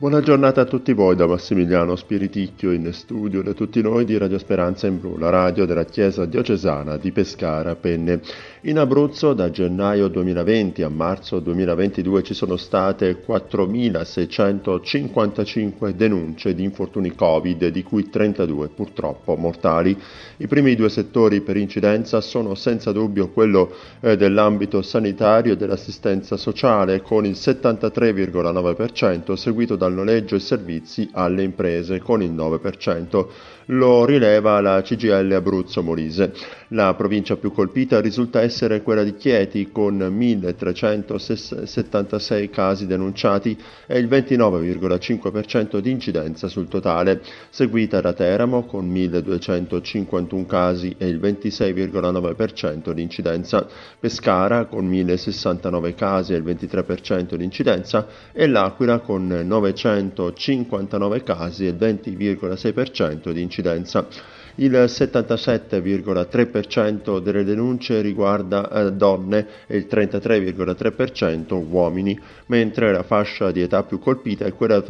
Buona giornata a tutti voi da Massimiliano Spiriticchio in studio da tutti noi di Radio Speranza in Blu, la radio della Chiesa diocesana di Pescara Penne. In Abruzzo da gennaio 2020 a marzo 2022 ci sono state 4.655 denunce di infortuni Covid, di cui 32 purtroppo mortali. I primi due settori per incidenza sono senza dubbio quello eh, dell'ambito sanitario e dell'assistenza sociale, con il 73,9%, seguito dal noleggio e servizi alle imprese, con il 9% lo rileva la CGL Abruzzo Molise. La provincia più colpita risulta essere quella di Chieti con 1.376 casi denunciati e il 29,5% di incidenza sul totale, seguita da Teramo con 1.251 casi e il 26,9% di incidenza, Pescara con 1.069 casi e il 23% di incidenza e L'Aquila con 959 casi e il 20,6% di incidenza coincidenza il 77,3% delle denunce riguarda eh, donne e il 33,3% uomini, mentre la fascia di età più colpita è quella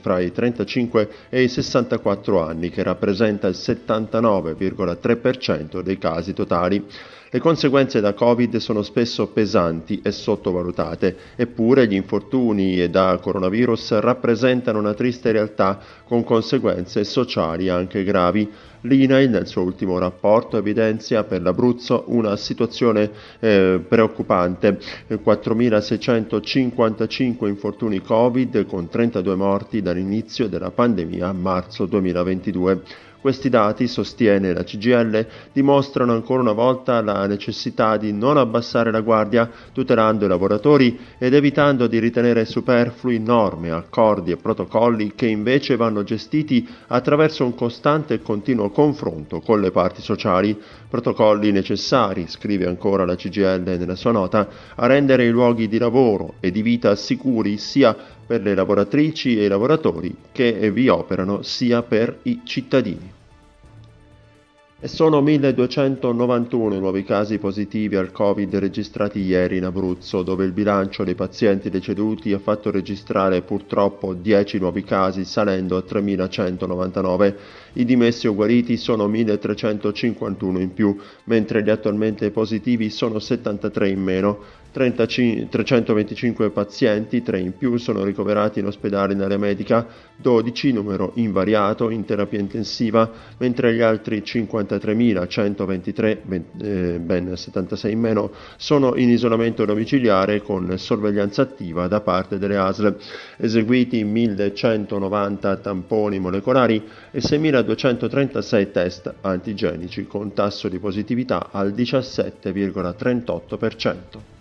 fra i 35 e i 64 anni, che rappresenta il 79,3% dei casi totali. Le conseguenze da Covid sono spesso pesanti e sottovalutate, eppure gli infortuni da coronavirus rappresentano una triste realtà con conseguenze sociali anche gravi. L'INAIL nel suo ultimo rapporto evidenzia per l'Abruzzo una situazione eh, preoccupante, 4.655 infortuni Covid con 32 morti dall'inizio della pandemia a marzo 2022. Questi dati, sostiene la CGL, dimostrano ancora una volta la necessità di non abbassare la guardia tutelando i lavoratori ed evitando di ritenere superflui norme, accordi e protocolli che invece vanno gestiti attraverso un costante e continuo confronto con le parti sociali, protocolli necessari, scrive ancora la CGL nella sua nota, a rendere i luoghi di lavoro e di vita sicuri sia per le lavoratrici e i lavoratori che vi operano sia per i cittadini e sono 1291 i nuovi casi positivi al Covid registrati ieri in Abruzzo, dove il bilancio dei pazienti deceduti ha fatto registrare purtroppo 10 nuovi casi, salendo a 3.199. I dimessi o guariti sono 1.351 in più, mentre gli attualmente positivi sono 73 in meno. 35, 325 pazienti, 3 in più, sono ricoverati in ospedale in area medica, 12 numero invariato in terapia intensiva, mentre gli altri 53.123, ben, eh, ben 76 in meno, sono in isolamento domiciliare con sorveglianza attiva da parte delle ASL. Eseguiti 1.190 tamponi molecolari e 6.236 test antigenici con tasso di positività al 17,38%.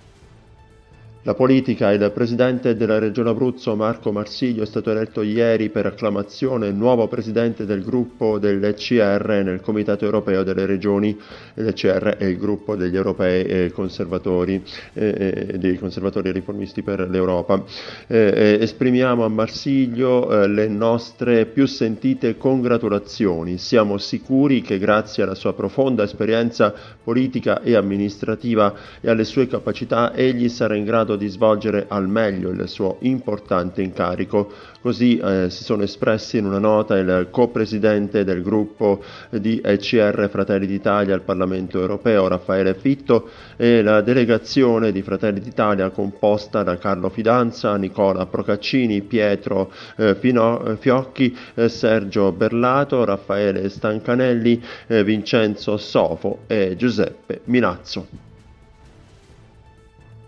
La politica il presidente della Regione Abruzzo Marco Marsiglio è stato eletto ieri per acclamazione nuovo presidente del gruppo dell'ECR nel Comitato Europeo delle Regioni. L'ECR è il gruppo degli europei eh, conservatori, eh, eh, dei conservatori riformisti per l'Europa. Eh, eh, esprimiamo a Marsiglio eh, le nostre più sentite congratulazioni. Siamo sicuri che grazie alla sua profonda esperienza politica e amministrativa e alle sue capacità egli sarà in grado di svolgere al meglio il suo importante incarico. Così eh, si sono espressi in una nota il co-presidente del gruppo di ECR Fratelli d'Italia al Parlamento europeo Raffaele Fitto e la delegazione di Fratelli d'Italia composta da Carlo Fidanza, Nicola Procaccini, Pietro eh, Fino- eh, Fiocchi, eh, Sergio Berlato, Raffaele Stancanelli, eh, Vincenzo Sofo e Giuseppe Milazzo.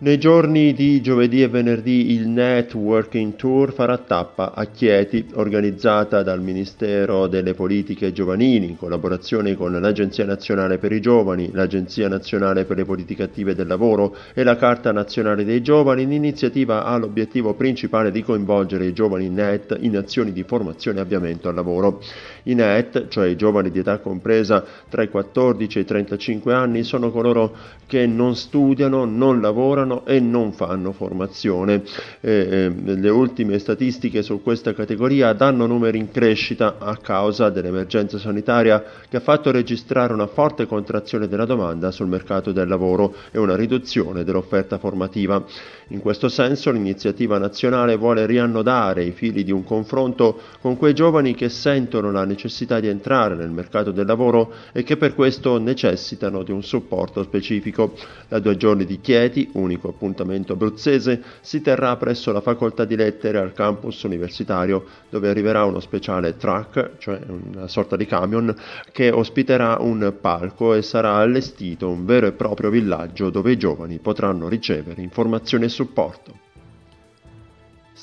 Nei giorni di giovedì e venerdì il Networking Tour farà tappa a Chieti, organizzata dal Ministero delle Politiche Giovanili in collaborazione con l'Agenzia Nazionale per i Giovani, l'Agenzia Nazionale per le Politiche Attive del Lavoro e la Carta Nazionale dei Giovani. L'iniziativa ha l'obiettivo principale di coinvolgere i giovani NET in azioni di formazione e avviamento al lavoro. I NET, cioè i giovani di età compresa tra i 14 e i 35 anni, sono coloro che non studiano, non lavorano, fanno e non fanno formazione. Eh, ehm, le ultime statistiche su questa categoria danno numeri in crescita a causa dell'emergenza sanitaria che ha fatto registrare una forte contrazione della domanda sul mercato del lavoro e una riduzione dell'offerta formativa. In questo senso l'iniziativa nazionale vuole riannodare i fili di un confronto con quei giovani che sentono la necessità di entrare nel mercato del lavoro e che per questo necessitano di un supporto specifico. Da due giorni di Chieti, unico unico appuntamento abruzzese si terrà presso la Facoltà di Lettere al campus universitario dove arriverà uno speciale truck, cioè una sorta di camion, che ospiterà un palco e sarà allestito un vero e proprio villaggio dove i giovani potranno ricevere informazioni e supporto.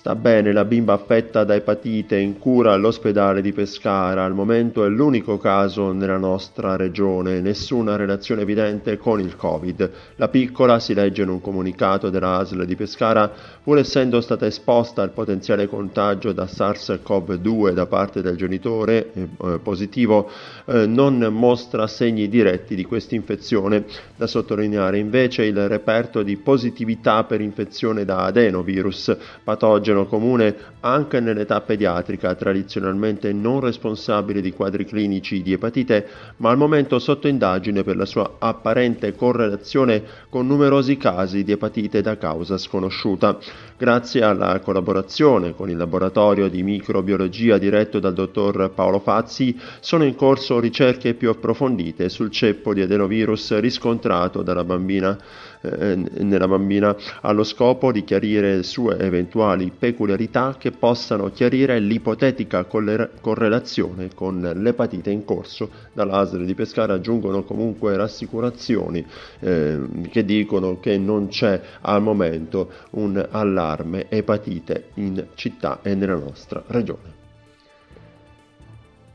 Sta bene la bimba affetta da epatite in cura all'ospedale di Pescara, al momento è l'unico caso nella nostra regione, nessuna relazione evidente con il Covid. La piccola, si legge in un comunicato della ASL di Pescara, pur essendo stata esposta al potenziale contagio da SARS-CoV-2 da parte del genitore eh, eh, positivo, eh, non mostra segni diretti di quest'infezione. Da sottolineare invece il reperto di positività per infezione da adenovirus, patogeno considerano comune anche nell'età pediatrica, tradizionalmente non responsabile di quadri clinici di epatite, ma al momento sotto indagine per la sua apparente correlazione con numerosi casi di epatite da causa sconosciuta. Grazie alla collaborazione con il laboratorio di microbiologia diretto dal dottor Paolo Fazzi, sono in corso ricerche più approfondite sul ceppo di adenovirus riscontrato dalla bambina. Eh, nella bambina allo scopo di chiarire sue eventuali peculiarità che possano chiarire l'ipotetica correlazione con l'epatite in corso. Dall'ASL di Pescara aggiungono comunque rassicurazioni eh, che dicono che non c'è al momento un allarme epatite in città e nella nostra regione.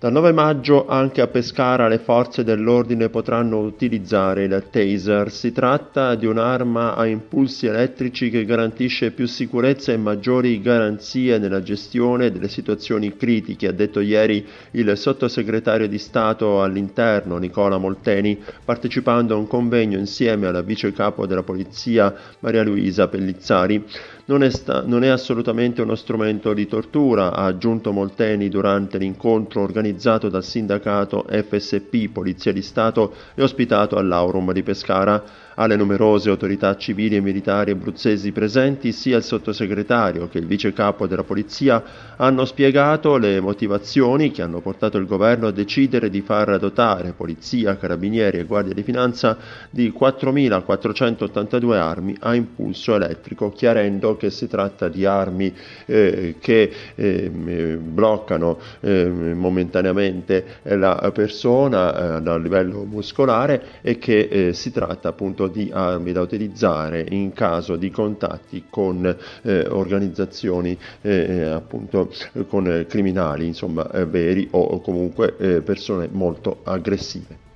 Dal 9 maggio anche a Pescara le forze dell'ordine potranno utilizzare il taser. Si tratta di un'arma a impulsi elettrici che garantisce più sicurezza e maggiori garanzie nella gestione delle situazioni critiche, ha detto ieri il sottosegretario di Stato all'interno Nicola Molteni, partecipando a un convegno insieme alla vice capo della polizia Maria Luisa Pellizzari non è, sta- non è assolutamente uno strumento di tortura, ha aggiunto Molteni durante l'incontro organizzato dal sindacato FSP Polizia di Stato e ospitato all'Aurum di Pescara. Alle numerose autorità civili e militari abruzzesi presenti, sia il sottosegretario che il vice capo della polizia hanno spiegato le motivazioni che hanno portato il governo a decidere di far dotare polizia, carabinieri e guardia di finanza di 4.482 armi a impulso elettrico, chiarendo che si tratta di armi eh, che ehm, eh, bloccano eh, momentaneamente la persona eh, a livello muscolare e che eh, si tratta appunto di armi da utilizzare in caso di contatti con eh, organizzazioni eh, eh appunto con criminali, insomma eh, veri o comunque eh, persone molto aggressive.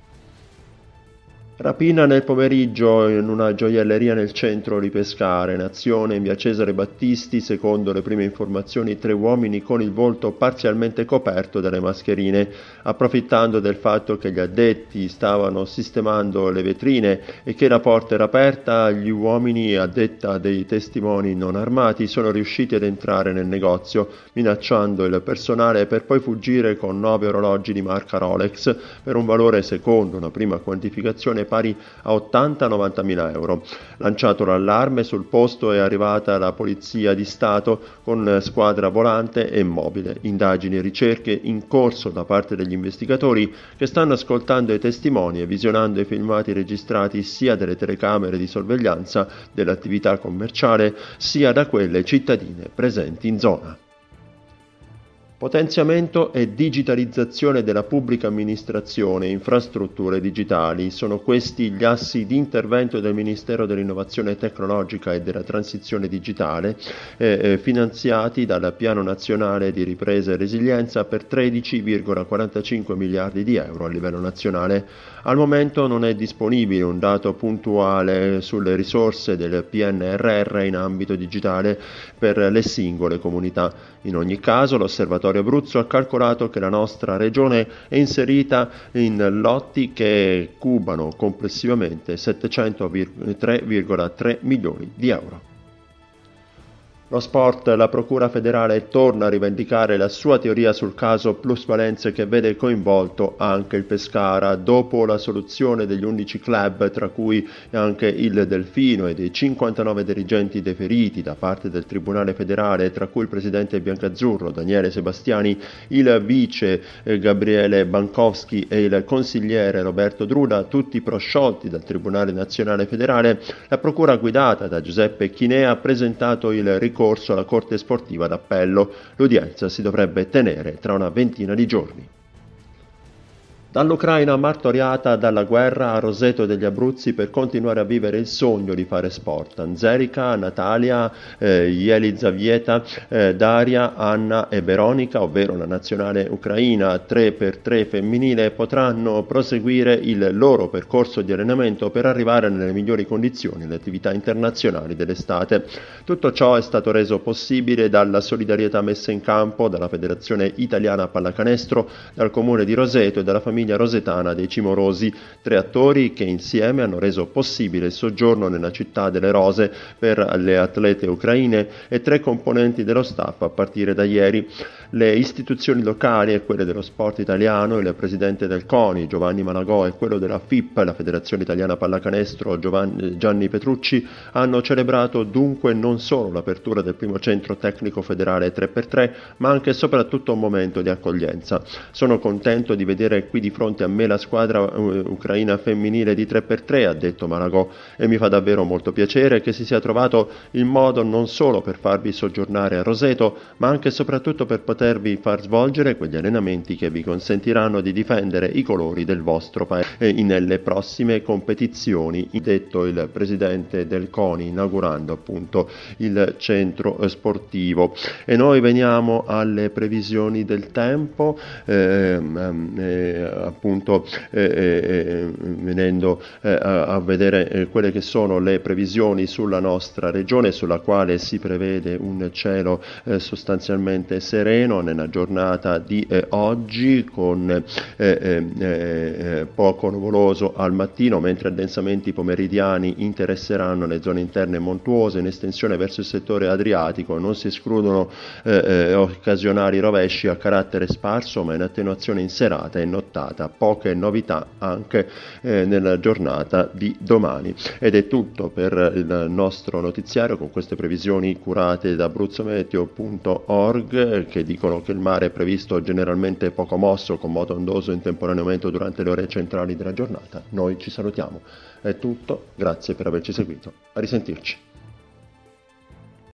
Rapina nel pomeriggio in una gioielleria nel centro di Pescare, Nazione, in via Cesare Battisti, secondo le prime informazioni tre uomini con il volto parzialmente coperto dalle mascherine, approfittando del fatto che gli addetti stavano sistemando le vetrine e che la porta era aperta, gli uomini, a detta dei testimoni non armati, sono riusciti ad entrare nel negozio, minacciando il personale per poi fuggire con nove orologi di marca Rolex per un valore, secondo una prima quantificazione, pari a 80-90 mila euro. Lanciato l'allarme, sul posto è arrivata la Polizia di Stato con squadra volante e mobile. Indagini e ricerche in corso da parte degli investigatori che stanno ascoltando i testimoni e visionando i filmati registrati sia dalle telecamere di sorveglianza dell'attività commerciale sia da quelle cittadine presenti in zona. Potenziamento e digitalizzazione della pubblica amministrazione e infrastrutture digitali sono questi gli assi di intervento del Ministero dell'Innovazione Tecnologica e della Transizione Digitale eh, eh finanziati dal Piano Nazionale di Ripresa e Resilienza per 13,45 miliardi di euro a livello nazionale. Al momento non è disponibile un dato puntuale sulle risorse del PNRR in ambito digitale per le singole comunità. In ogni caso l'osservatorio Osservatorio Abruzzo ha calcolato che la nostra regione è inserita in lotti che cubano complessivamente 703,3 milioni di euro. Lo sport, la Procura federale torna a rivendicare la sua teoria sul caso plusvalenze che vede coinvolto anche il Pescara. Dopo la soluzione degli 11 club, tra cui anche il Delfino e dei 59 dirigenti deferiti da parte del Tribunale federale, tra cui il presidente biancazzurro Daniele Sebastiani, il vice eh, Gabriele Bankowski e il consigliere Roberto Druda, tutti prosciolti dal Tribunale nazionale federale, la Procura guidata da Giuseppe Chinea ha presentato il ricorso ricorso alla Corte Sportiva d'Appello. L'udienza si dovrebbe tenere tra una ventina di giorni dall'Ucraina martoriata dalla guerra a Roseto degli Abruzzi per continuare a vivere il sogno di fare sport. Anzerica, Natalia, eh, Jelizavieta, eh, Daria, Anna e Veronica, ovvero la nazionale ucraina 3x3 femminile, potranno proseguire il loro percorso di allenamento per arrivare nelle migliori condizioni alle attività internazionali dell'estate. Tutto ciò è stato reso possibile dalla solidarietà messa in campo dalla Federazione Italiana Pallacanestro, dal Comune di Roseto e dalla famiglia famiglia rosetana dei Cimorosi, tre attori che insieme hanno reso possibile il soggiorno nella città delle rose per le atlete ucraine e tre componenti dello staff a partire da ieri. Le istituzioni locali e quelle dello sport italiano, il presidente del CONI Giovanni Malagò e quello della FIP, la Federazione Italiana Pallacanestro Giovanni, Gianni Petrucci, hanno celebrato dunque non solo l'apertura del primo centro tecnico federale 3x3, ma anche e soprattutto un momento di accoglienza. Sono contento di vedere qui di fronte a me la squadra eh, ucraina femminile di 3x3, ha detto Malagò, e mi fa davvero molto piacere che si sia trovato il modo non solo per farvi soggiornare a Roseto, ma anche e soprattutto per potervi far svolgere quegli allenamenti che vi consentiranno di difendere i colori del vostro paese nelle prossime competizioni, detto il presidente del CONI inaugurando appunto il centro eh, sportivo. E noi veniamo alle previsioni del tempo. Ehm, ehm, eh, eh, appunto eh, eh, eh, venendo a, a, vedere quelle che sono le previsioni sulla nostra regione sulla quale si prevede un cielo sostanzialmente sereno nella giornata di oggi con poco nuvoloso al mattino mentre addensamenti pomeridiani interesseranno le zone interne montuose in estensione verso il settore adriatico non si escludono occasionali rovesci a carattere sparso ma in attenuazione in serata e nottata puntata, poche novità anche eh, nella giornata di domani. Ed è tutto per il nostro notiziario con queste previsioni curate da abruzzometeo.org che dicono che il mare è previsto generalmente poco mosso con moto ondoso intemporaneamente durante le ore centrali della giornata. Noi ci salutiamo. È tutto, grazie per averci seguito. A risentirci.